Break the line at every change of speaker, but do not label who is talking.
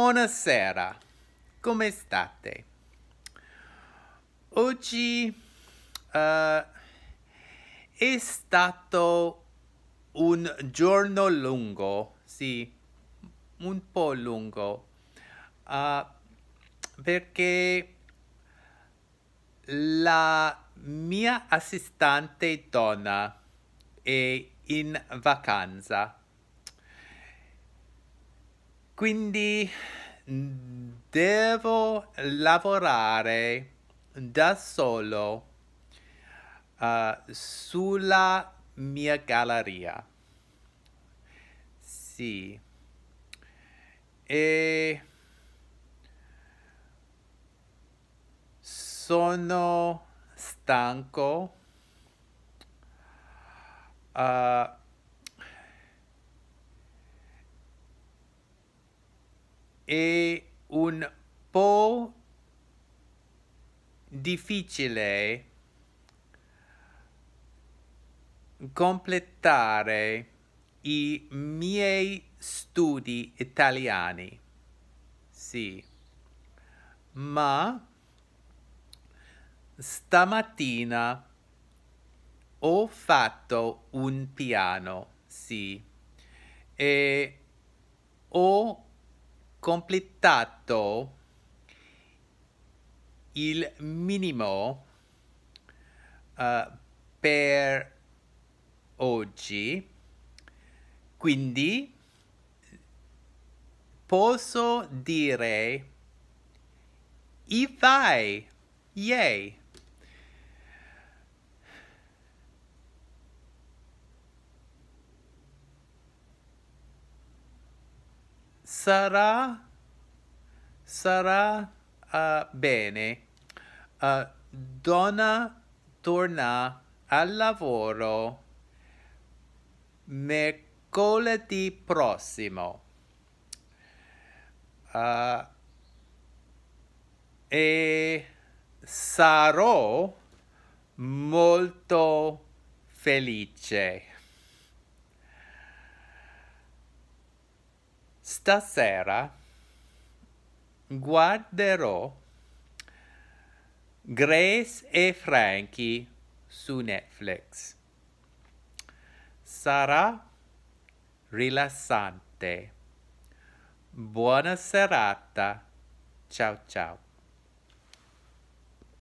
Buonasera, come state? Oggi uh, è stato un giorno lungo, sì, un po' lungo, uh, perché la mia assistente donna è in vacanza. Quindi devo lavorare da solo uh, sulla mia galleria. Sì. E sono stanco. Uh, è un po' difficile completare i miei studi italiani. Sì, ma stamattina ho fatto un piano, sì, e ho completato il minimo uh, per oggi, quindi posso dire i vai, yay. sarà, sarà uh, bene. Uh, donna torna al lavoro mercoledì prossimo. Uh, e sarò molto felice. Stasera guarderò Grace e Frankie su Netflix. Sarà rilassante. Buona serata. Ciao ciao.